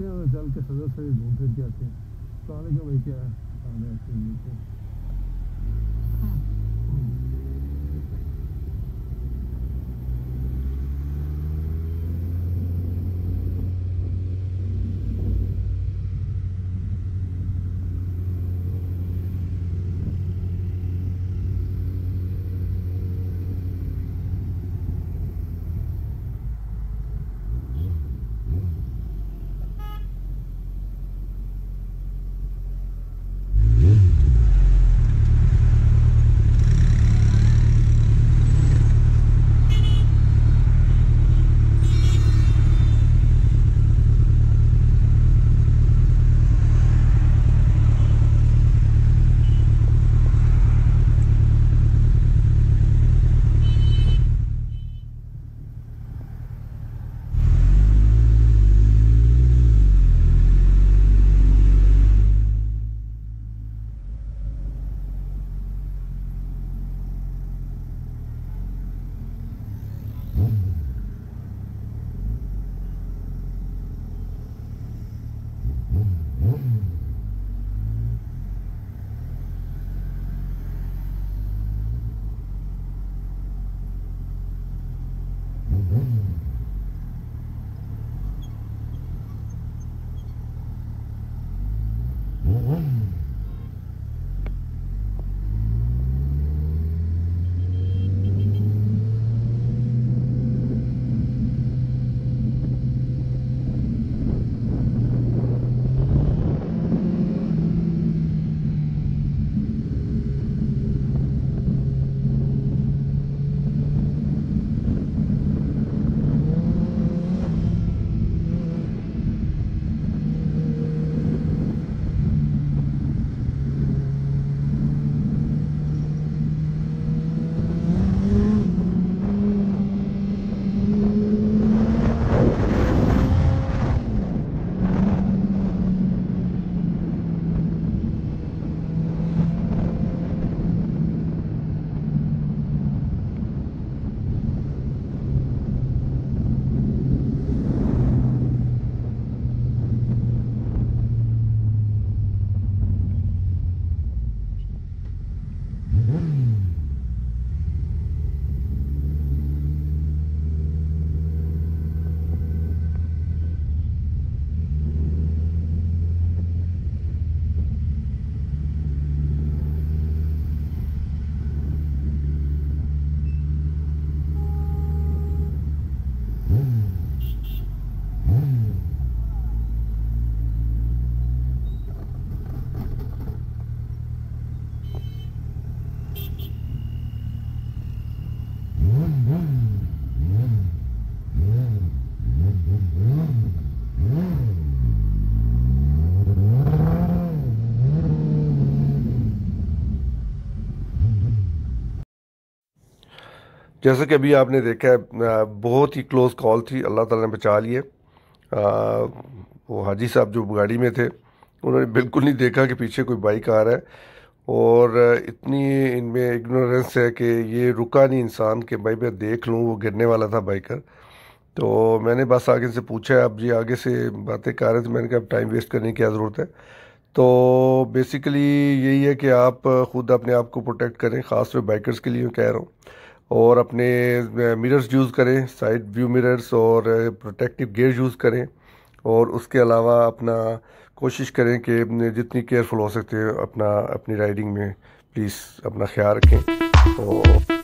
देखते हैं और दल के सदस्य घूम फिर के आते हैं तो आने के भाई क्या है आने जैसे कि अभी आपने देखा है बहुत ही क्लोज कॉल थी अल्लाह ताला ने बचा लिए वो हाजी साहब जो गाड़ी में थे उन्होंने बिल्कुल नहीं देखा कि पीछे कोई बाइक आ रहा है और इतनी इनमें इग्नोरेंस है कि ये रुका नहीं इंसान कि भाई मैं देख लूँ वो गिरने वाला था बाइकर तो मैंने बस आगे से पूछा अब जी आगे से बातें कर रहे थे तो मैंने कहा अब टाइम वेस्ट करने की क्या ज़रूरत है तो बेसिकली यही है कि आप ख़ुद अपने आप को प्रोटेक्ट करें ख़ास तौर बाइकर्स के लिए कह रहा हूँ और अपने मिरर्स यूज़ करें साइड व्यू मिरर्स और प्रोटेक्टिव गेयर यूज़ करें और उसके अलावा अपना कोशिश करें कि जितनी केयरफुल हो सकते अपना अपनी राइडिंग में प्लीज़ अपना ख्याल रखें तो